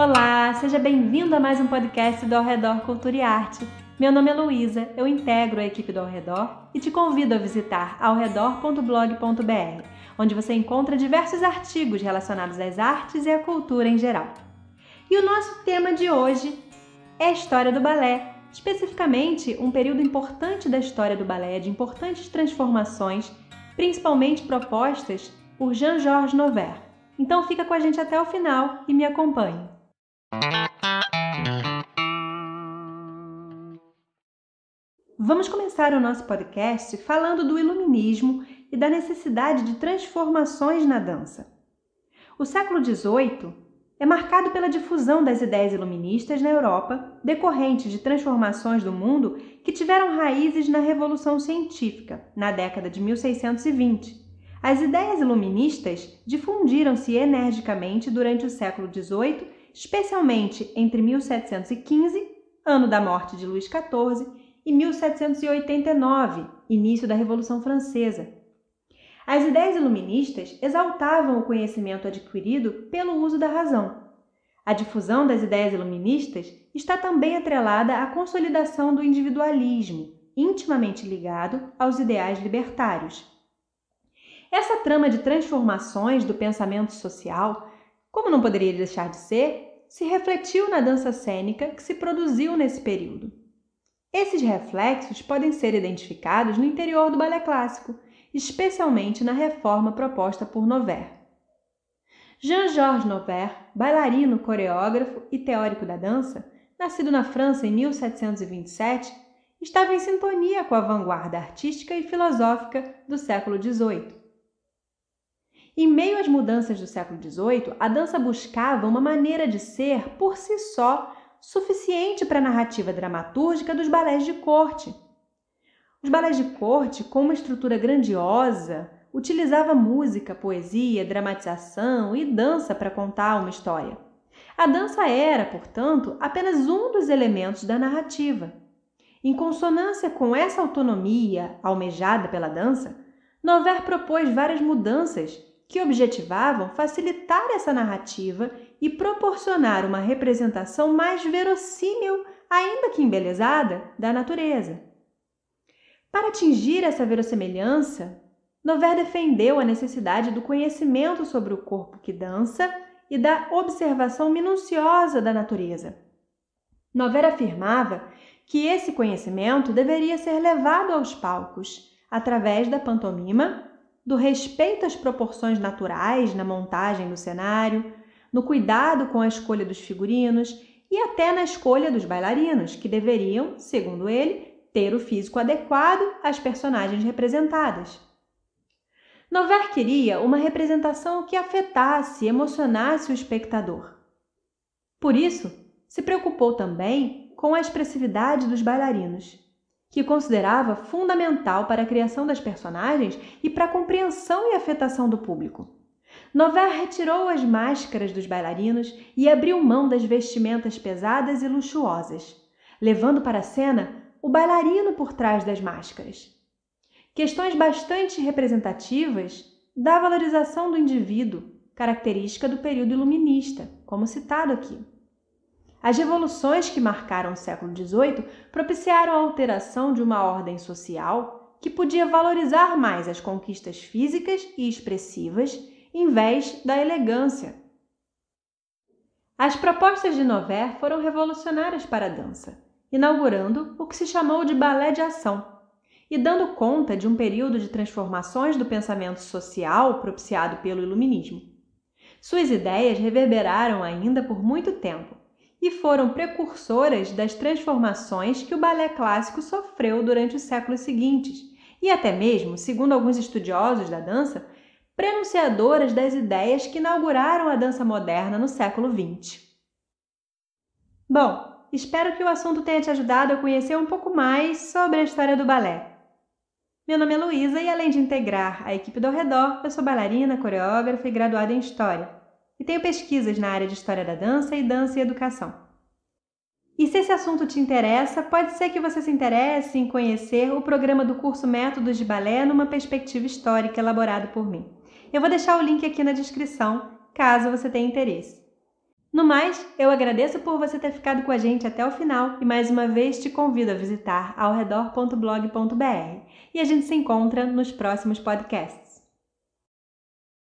Olá, seja bem-vindo a mais um podcast do Ao Redor Cultura e Arte. Meu nome é Luísa, eu integro a equipe do Ao Redor e te convido a visitar aoredor.blog.br, onde você encontra diversos artigos relacionados às artes e à cultura em geral. E o nosso tema de hoje é a história do balé, especificamente um período importante da história do balé, de importantes transformações, principalmente propostas por Jean-Georges Nover. Então fica com a gente até o final e me acompanhe. Vamos começar o nosso podcast falando do iluminismo e da necessidade de transformações na dança. O século XVIII é marcado pela difusão das ideias iluministas na Europa, decorrente de transformações do mundo que tiveram raízes na Revolução Científica, na década de 1620. As ideias iluministas difundiram-se energicamente durante o século XVIII especialmente entre 1715, ano da morte de Luís XIV, e 1789, início da Revolução Francesa. As ideias iluministas exaltavam o conhecimento adquirido pelo uso da razão. A difusão das ideias iluministas está também atrelada à consolidação do individualismo, intimamente ligado aos ideais libertários. Essa trama de transformações do pensamento social, como não poderia deixar de ser, se refletiu na dança cênica que se produziu nesse período. Esses reflexos podem ser identificados no interior do balé clássico, especialmente na reforma proposta por Nover. Jean-Georges Nover, bailarino, coreógrafo e teórico da dança, nascido na França em 1727, estava em sintonia com a vanguarda artística e filosófica do século XVIII. Em meio às mudanças do século XVIII, a dança buscava uma maneira de ser, por si só, suficiente para a narrativa dramatúrgica dos balés de corte. Os balés de corte, com uma estrutura grandiosa, utilizava música, poesia, dramatização e dança para contar uma história. A dança era, portanto, apenas um dos elementos da narrativa. Em consonância com essa autonomia almejada pela dança, Nover propôs várias mudanças que objetivavam facilitar essa narrativa e proporcionar uma representação mais verossímil, ainda que embelezada, da natureza. Para atingir essa verossemelhança, Nover defendeu a necessidade do conhecimento sobre o corpo que dança e da observação minuciosa da natureza. Nover afirmava que esse conhecimento deveria ser levado aos palcos através da pantomima do respeito às proporções naturais na montagem do cenário, no cuidado com a escolha dos figurinos e até na escolha dos bailarinos, que deveriam, segundo ele, ter o físico adequado às personagens representadas. Novar queria uma representação que afetasse e emocionasse o espectador. Por isso, se preocupou também com a expressividade dos bailarinos que considerava fundamental para a criação das personagens e para a compreensão e afetação do público. Novert retirou as máscaras dos bailarinos e abriu mão das vestimentas pesadas e luxuosas, levando para a cena o bailarino por trás das máscaras. Questões bastante representativas da valorização do indivíduo, característica do período iluminista, como citado aqui. As revoluções que marcaram o século XVIII propiciaram a alteração de uma ordem social que podia valorizar mais as conquistas físicas e expressivas em vez da elegância. As propostas de Nover foram revolucionárias para a dança, inaugurando o que se chamou de balé de ação e dando conta de um período de transformações do pensamento social propiciado pelo Iluminismo. Suas ideias reverberaram ainda por muito tempo e foram precursoras das transformações que o balé clássico sofreu durante os séculos seguintes, e até mesmo, segundo alguns estudiosos da dança, prenunciadoras das ideias que inauguraram a dança moderna no século XX. Bom, espero que o assunto tenha te ajudado a conhecer um pouco mais sobre a história do balé. Meu nome é Luísa e, além de integrar a equipe do Redor, eu sou bailarina, coreógrafa e graduada em História e tenho pesquisas na área de história da dança e dança e educação. E se esse assunto te interessa, pode ser que você se interesse em conhecer o programa do curso Métodos de Balé numa perspectiva histórica elaborado por mim. Eu vou deixar o link aqui na descrição, caso você tenha interesse. No mais, eu agradeço por você ter ficado com a gente até o final e mais uma vez te convido a visitar alredor.blog.br e a gente se encontra nos próximos podcasts.